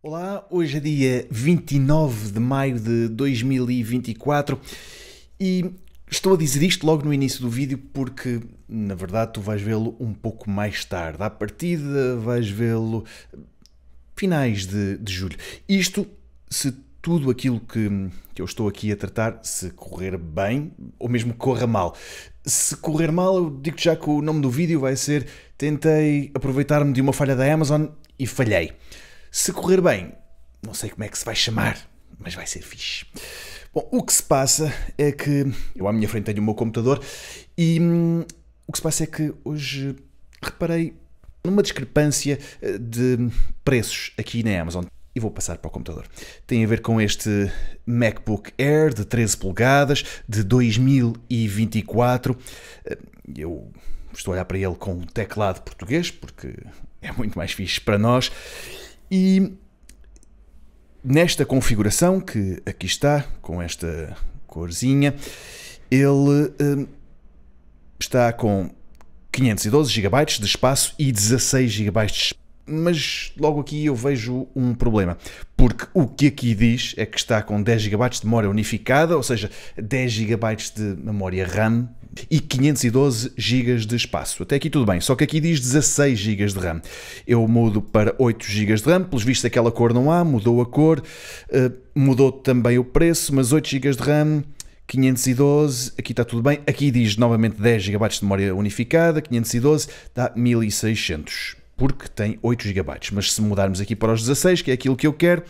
Olá, hoje é dia 29 de maio de 2024 e estou a dizer isto logo no início do vídeo porque, na verdade, tu vais vê-lo um pouco mais tarde. À partida, vais vê-lo finais de, de julho. Isto se tudo aquilo que, que eu estou aqui a tratar, se correr bem ou mesmo corra mal. Se correr mal, eu digo já que o nome do vídeo vai ser Tentei aproveitar-me de uma falha da Amazon e falhei. Se correr bem, não sei como é que se vai chamar, mas vai ser fixe. Bom, o que se passa é que eu à minha frente tenho o meu computador e hum, o que se passa é que hoje reparei numa discrepância eh, de preços aqui na Amazon. E vou passar para o computador. Tem a ver com este MacBook Air de 13 polegadas de 2024. Eh, eu estou a olhar para ele com um teclado português, porque é muito mais fixe para nós. E nesta configuração que aqui está, com esta corzinha, ele hum, está com 512 GB de espaço e 16 GB de espaço mas logo aqui eu vejo um problema, porque o que aqui diz é que está com 10 GB de memória unificada, ou seja, 10 GB de memória RAM e 512 GB de espaço. Até aqui tudo bem, só que aqui diz 16 GB de RAM. Eu mudo para 8 GB de RAM, pelos vistos aquela cor não há, mudou a cor, eh, mudou também o preço, mas 8 GB de RAM... 512, aqui está tudo bem. Aqui diz novamente 10 GB de memória unificada, 512 dá 1600 porque tem 8 GB. Mas se mudarmos aqui para os 16, que é aquilo que eu quero,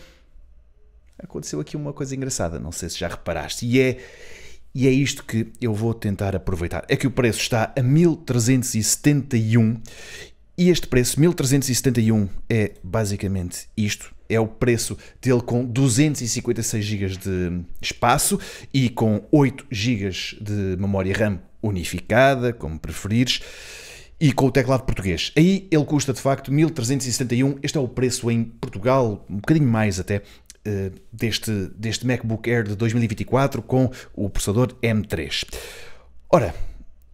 aconteceu aqui uma coisa engraçada, não sei se já reparaste, e é, e é isto que eu vou tentar aproveitar. É que o preço está a 1371 e este preço, 1371, é basicamente isto. É o preço dele com 256 GB de espaço e com 8 GB de memória RAM unificada, como preferires e com o teclado português. Aí ele custa de facto 1371, este é o preço em Portugal, um bocadinho mais até, eh, deste, deste MacBook Air de 2024 com o processador M3. Ora,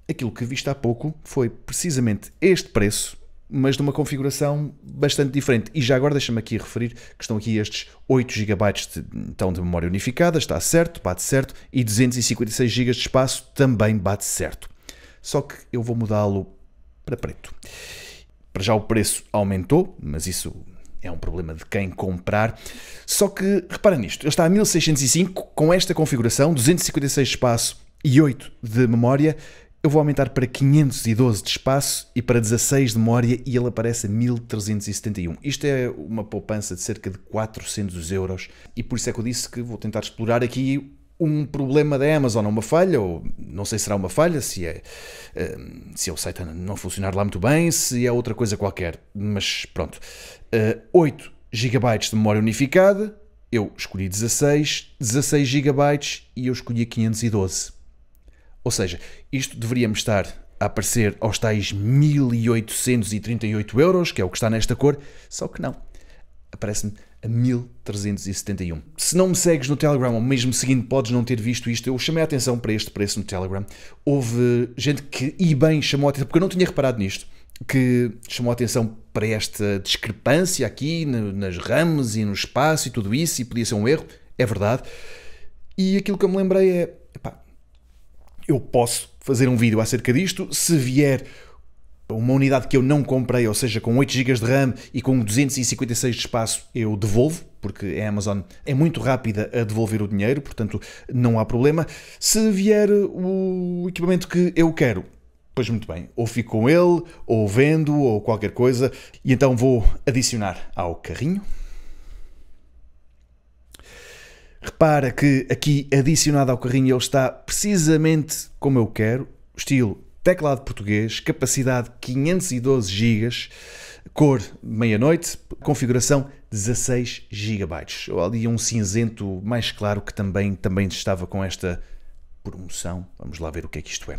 aquilo que viste há pouco foi precisamente este preço, mas de uma configuração bastante diferente. E já agora deixa-me aqui referir que estão aqui estes 8 GB de, então, de memória unificada, está certo, bate certo, e 256 GB de espaço também bate certo. Só que eu vou mudá-lo para preto. Para já o preço aumentou, mas isso é um problema de quem comprar. Só que, repara nisto, ele está a 1605 com esta configuração, 256 de espaço e 8 de memória. Eu vou aumentar para 512 de espaço e para 16 de memória e ele aparece a 1371. Isto é uma poupança de cerca de 400 euros e por isso é que eu disse que vou tentar explorar aqui um problema da Amazon, uma falha, ou não sei se será uma falha, se é, eh, se é o site não funcionar lá muito bem, se é outra coisa qualquer, mas pronto. 8 eh, GB de memória unificada, eu escolhi 16, 16 GB e eu escolhi 512. Ou seja, isto deveríamos estar a aparecer aos tais 1838 euros, que é o que está nesta cor, só que não. Aparece-me a 1371. Se não me segues no Telegram, ou mesmo seguindo, podes não ter visto isto. Eu chamei a atenção para este preço no Telegram. Houve gente que, e bem, chamou a atenção, porque eu não tinha reparado nisto, que chamou a atenção para esta discrepância aqui nas ramas e no espaço e tudo isso, e podia ser um erro. É verdade. E aquilo que eu me lembrei é. Epá, eu posso fazer um vídeo acerca disto. Se vier uma unidade que eu não comprei, ou seja, com 8 GB de RAM e com 256 de espaço, eu devolvo, porque a Amazon é muito rápida a devolver o dinheiro, portanto não há problema. Se vier o equipamento que eu quero, pois muito bem, ou fico com ele, ou vendo, ou qualquer coisa, e então vou adicionar ao carrinho. Repara que aqui adicionado ao carrinho ele está precisamente como eu quero, estilo teclado português, capacidade 512 GB, cor meia-noite, configuração 16 GB. Ali um cinzento mais claro que também, também estava com esta promoção. Vamos lá ver o que é que isto é.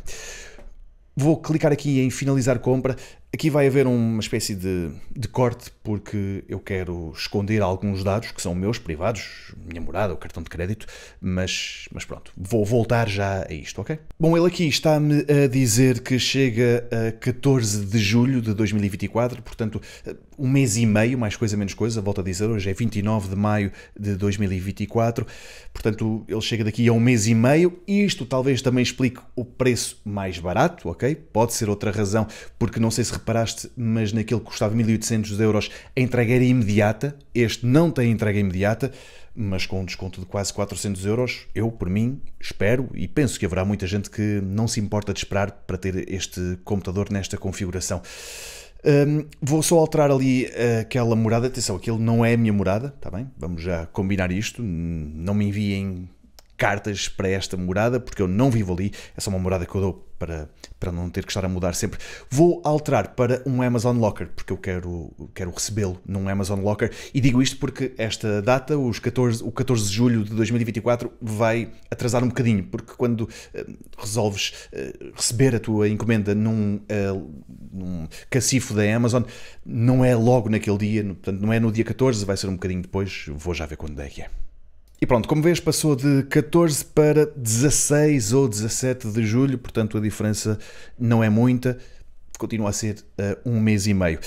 Vou clicar aqui em finalizar compra. Aqui vai haver uma espécie de, de, corte porque eu quero esconder alguns dados que são meus, privados, minha morada, o cartão de crédito, mas, mas pronto, vou voltar já a isto, ok? Bom, ele aqui está-me a dizer que chega a 14 de julho de 2024, portanto, eh, um mês e meio, mais coisa menos coisa, volto a dizer, hoje é 29 de maio de 2024, portanto, ele chega daqui a um mês e meio, e isto talvez também explique o preço mais barato, ok? Pode ser outra razão, porque não sei se reparaste, mas naquele que custava 1.800 euros, a entrega era imediata. Este não tem entrega imediata, mas com um desconto de quase 400 euros, eu, por mim, espero e penso que haverá muita gente que não se importa de esperar para ter este computador nesta configuração. Um, vou só alterar ali aquela morada. Atenção, aquilo não é a minha morada, está bem? Vamos já combinar isto. Não me enviem cartas para esta morada, porque eu não vivo ali, é só uma morada que eu dou para, para não ter que estar a mudar sempre. Vou alterar para um Amazon Locker, porque eu quero, quero recebê-lo num Amazon Locker. E digo isto porque esta data, os 14, o 14 de julho de 2024, vai atrasar um bocadinho, porque quando uh, resolves uh, receber a tua encomenda num, uh, num cacifo da Amazon, não é logo naquele dia, portanto, não é no dia 14, vai ser um bocadinho depois. Vou já ver quando é que é. E pronto, como vês, passou de 14 para 16 ou 17 de julho, portanto a diferença não é muita, continua a ser uh, um mês e meio.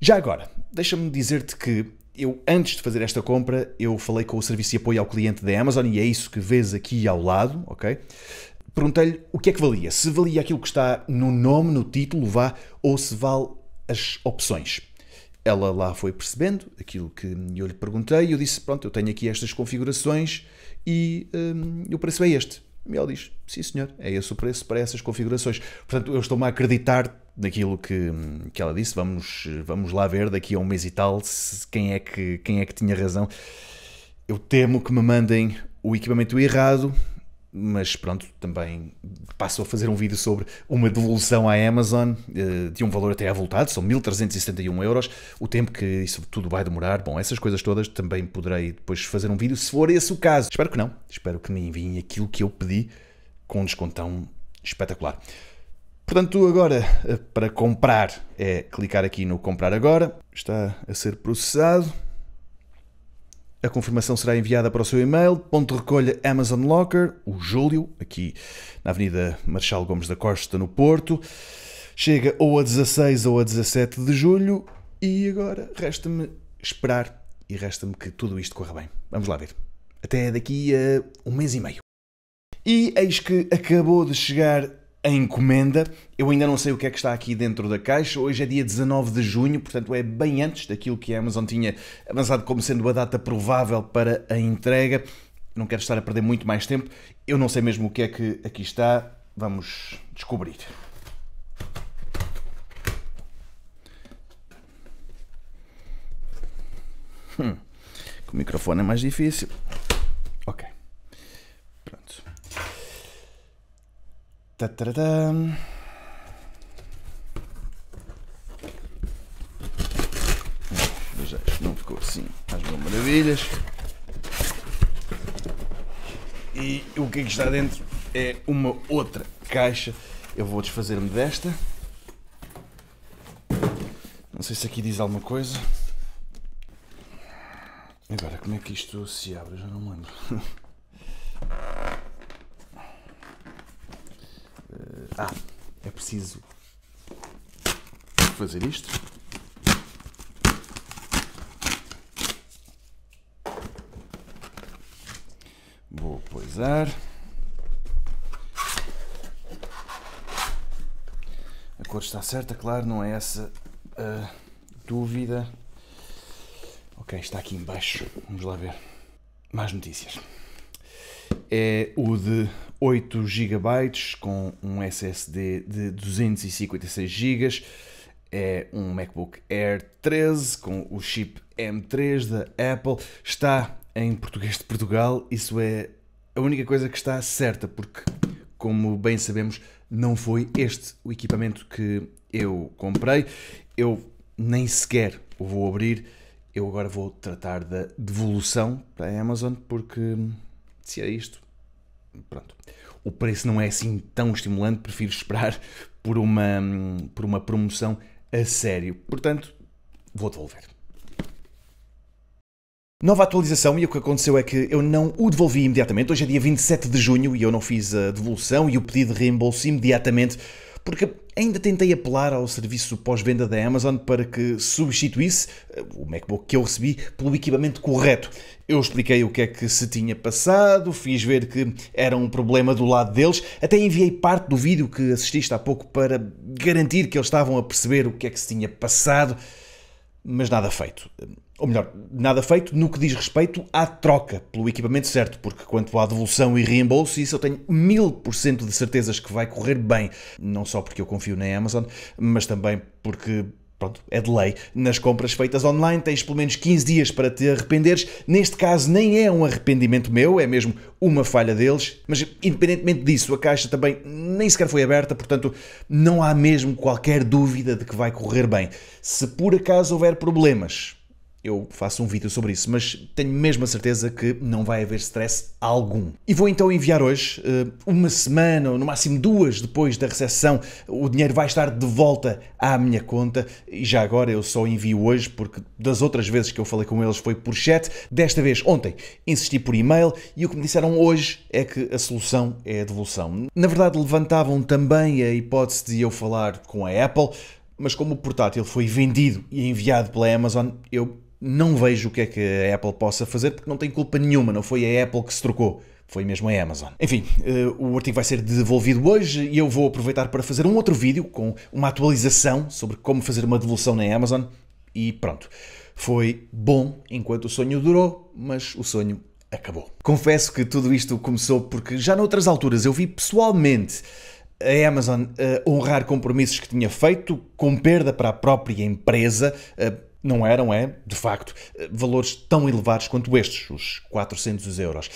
Já agora, deixa-me dizer-te que eu, antes de fazer esta compra, eu falei com o serviço de apoio ao cliente da Amazon e é isso que vês aqui ao lado, ok? Perguntei-lhe o que é que valia, se valia aquilo que está no nome, no título, vá, ou se vale as opções ela lá foi percebendo aquilo que eu lhe perguntei e eu disse: Pronto, eu tenho aqui estas configurações e hum, o preço é este. E ela diz: Sim, senhor, é esse o preço para essas configurações. Portanto, eu estou-me a acreditar naquilo que, que ela disse. Vamos, vamos lá ver daqui a um mês e tal se, quem, é que, quem é que tinha razão. Eu temo que me mandem o equipamento errado mas pronto, também passou a fazer um vídeo sobre uma devolução à Amazon eh, de um valor até avultado, são 1371 euros, o tempo que isso tudo vai demorar, bom, essas coisas todas também poderei depois fazer um vídeo se for esse o caso. Espero que não, espero que me enviem aquilo que eu pedi com um descontão espetacular. Portanto, agora eh, para comprar é clicar aqui no comprar agora, está a ser processado. A confirmação será enviada para o seu e-mail, ponto de recolha Amazon Locker, o Júlio, aqui na Avenida Marechal Gomes da Costa, no Porto. Chega ou a 16 ou a 17 de julho e agora resta-me esperar e resta-me que tudo isto corra bem. Vamos lá ver. Até daqui a um mês e meio. E eis que acabou de chegar a encomenda. Eu ainda não sei o que é que está aqui dentro da caixa. Hoje é dia 19 de junho, portanto é bem antes daquilo que a Amazon tinha avançado como sendo a data provável para a entrega. Não quero estar a perder muito mais tempo. Eu não sei mesmo o que é que aqui está. Vamos descobrir. Hum, o microfone é mais difícil. Tataradam. não ficou assim às mil maravilhas. E o que é que está dentro é uma outra caixa. Eu vou desfazer-me desta. Não sei se aqui diz alguma coisa. Agora, como é que isto se abre? já não me lembro. Ah, é preciso fazer isto. Vou poisar. A cor está certa, claro, não é essa a dúvida. Ok, está aqui embaixo. Vamos lá ver. Mais notícias é o de 8 GB com um SSD de 256 GB. É um MacBook Air 13 com o chip M3 da Apple. Está em português de Portugal, isso é a única coisa que está certa, porque, como bem sabemos, não foi este o equipamento que eu comprei. Eu nem sequer o vou abrir. Eu agora vou tratar da devolução para a Amazon, porque se era é isto, pronto. O preço não é assim tão estimulante, prefiro esperar por uma, por uma promoção a sério. Portanto, vou devolver. Nova atualização, e o que aconteceu é que eu não o devolvi imediatamente. Hoje é dia 27 de junho e eu não fiz a devolução e o pedido de reembolso imediatamente, porque Ainda tentei apelar ao serviço pós-venda da Amazon para que substituísse eh, o MacBook que eu recebi pelo equipamento correto. Eu expliquei o que é que se tinha passado, fiz ver que era um problema do lado deles, até enviei parte do vídeo que assististe há pouco para garantir que eles estavam a perceber o que é que se tinha passado, mas nada feito ou melhor, nada feito no que diz respeito à troca pelo equipamento certo, porque quanto à devolução e reembolso, isso eu tenho mil por cento de certezas que vai correr bem. Não só porque eu confio na Amazon, mas também porque pronto, é de lei. Nas compras feitas online tens pelo menos 15 dias para te arrependeres. Neste caso nem é um arrependimento meu, é mesmo uma falha deles. Mas independentemente disso, a caixa também nem sequer foi aberta, portanto não há mesmo qualquer dúvida de que vai correr bem. Se por acaso houver problemas, eu faço um vídeo sobre isso, mas tenho mesmo a certeza que não vai haver stress algum. E vou então enviar hoje, eh, uma semana ou no máximo duas depois da recessão o dinheiro vai estar de volta à minha conta. E já agora eu só envio hoje, porque das outras vezes que eu falei com eles foi por chat, desta vez ontem insisti por e-mail e o que me disseram hoje é que a solução é a devolução. Na verdade, levantavam também a hipótese de eu falar com a Apple. Mas como o portátil foi vendido e enviado pela Amazon, eu não vejo o que é que a Apple possa fazer porque não tem culpa nenhuma, não foi a Apple que se trocou. Foi mesmo a Amazon. Enfim, eh, o artigo vai ser devolvido hoje e eu vou aproveitar para fazer um outro vídeo com uma atualização sobre como fazer uma devolução na Amazon. E pronto. Foi bom enquanto o sonho durou, mas o sonho acabou. Confesso que tudo isto começou porque já noutras alturas eu vi pessoalmente a Amazon uh, honrar compromissos que tinha feito, com perda para a própria empresa, uh, não eram, é, de facto, eh, valores tão elevados quanto estes, os 400 euros.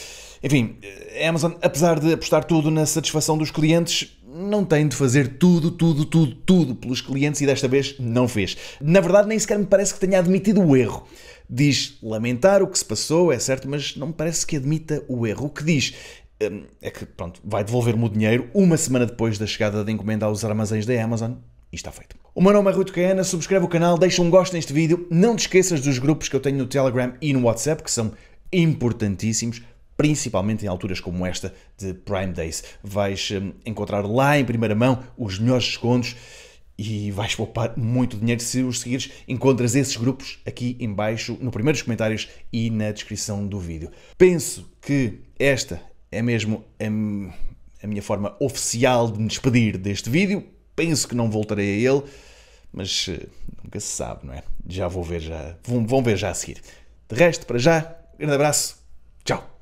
Enfim, a eh, Amazon, apesar de apostar tudo na satisfação dos clientes, não tem de fazer tudo, tudo, tudo, tudo pelos clientes e desta vez não fez. Na verdade, nem sequer me parece que tenha admitido o erro. Diz lamentar o que se passou, é certo, mas não me parece que admita o erro. O que diz eh, é que, pronto, vai devolver-me o dinheiro uma semana depois da chegada da encomenda aos armazéns da Amazon e está feito. O meu nome é Rui Tocaena, subscreve o canal, deixa um gosto neste vídeo, não te esqueças dos grupos que eu tenho no Telegram e no WhatsApp, que são importantíssimos, principalmente em alturas como esta de Prime Days. Vais hum, encontrar lá em primeira mão os melhores descontos e vais poupar muito dinheiro se os seguires. Encontras esses grupos aqui em baixo, no primeiro dos comentários e na descrição do vídeo. Penso que esta é mesmo a, a minha forma oficial de me despedir deste vídeo penso que não voltarei a ele, mas eh, nunca se sabe, não é? Já vou ver já, vão, ver já a seguir. De resto, para já, grande abraço, tchau!